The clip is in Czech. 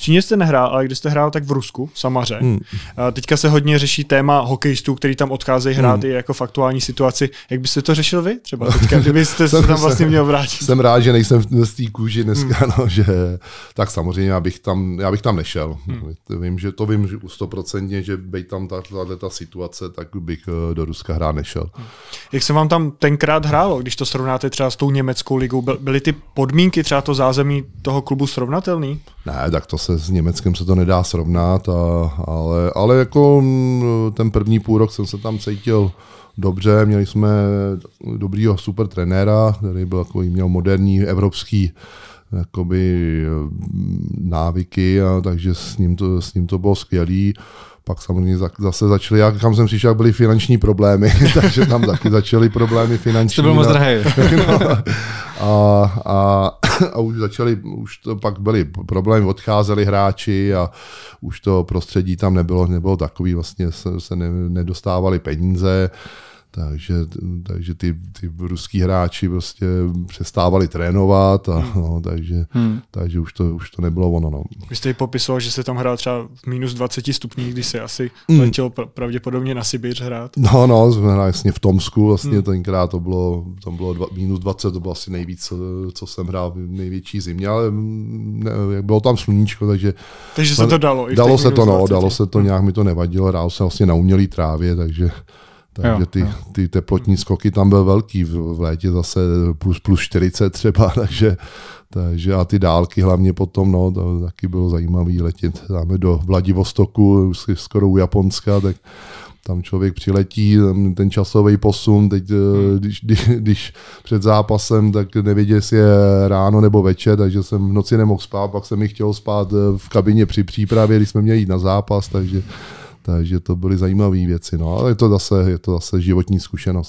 Číně jste nehrál, ale když jste hrál, tak v Rusku, v Samaře. Hmm. Teďka se hodně řeší téma hokejistů, který tam odcházejí hrát hmm. i jako v aktuální situaci. Jak byste to řešil vy třeba teďka, kdybyste se tam vlastně měl vrátit? Jsem rád, že nejsem v té kůži hmm. dneska, hmm. no, že tak samozřejmě já bych tam, já bych tam nešel. Hmm. No, vím, že to vím že stoprocentně, že bej tam tahle ta situace, tak bych eh, do Ruska hrát nešel. Hmm. Jak se vám tam tenkrát hrálo, když to srovnáte třeba s tou německou ligou? Byly ty podmínky třeba to zázemí toho klubu srovnatelný? Ne, tak to se s Německem se to nedá srovnat, a, ale, ale jako mm, ten první půl rok jsem se tam cítil dobře, měli jsme dobrýho super trenéra, který byl jako měl moderní evropský jakoby, mm, návyky, a, takže s ním, to, s ním to bylo skvělý. Pak samozřejmě zase začaly, jak kam jsem přišel, byly finanční problémy, takže tam taky začaly problémy finanční. To bylo moc no. drahé. No, a, a, a už začali, už to pak byly problémy, odcházeli hráči a už to prostředí tam nebylo, nebylo takový, vlastně se, se ne, nedostávali peníze takže, takže ty, ty ruský hráči prostě přestávali trénovat, a, hmm. no, takže, hmm. takže už, to, už to nebylo ono. No. Vy jste ji popisoval, že se tam hrál třeba v minus 20 stupních, když se asi hmm. letěl pravděpodobně na Sibíř hrát. No, no, jsme hráli jasně v Tomsku, vlastně hmm. tenkrát to bylo, tam bylo dva, minus 20, to bylo asi nejvíc, co jsem hrál v největší zimě, ale ne, bylo tam sluníčko, takže... Takže se to dalo. No, dalo se to, no, dalo se to, nějak mi to nevadilo, hrál se vlastně na umělý trávě, takže takže ty, ty teplotní skoky tam byl velký, v létě zase plus, plus 40 třeba, takže, takže a ty dálky hlavně potom, no, to taky bylo zajímavý letět tam do Vladivostoku, skoro u Japonska, tak tam člověk přiletí, ten časový posun, teď, eh, hmm. když, když, když před zápasem, tak nevěděl, jestli je ráno nebo večer, takže jsem v noci nemohl spát, pak jsem mi chtěl spát eh, v kabině při přípravě, když jsme měli jít na zápas, takže takže to byly zajímavé věci. No, ale je to zase, je to zase životní zkušenost.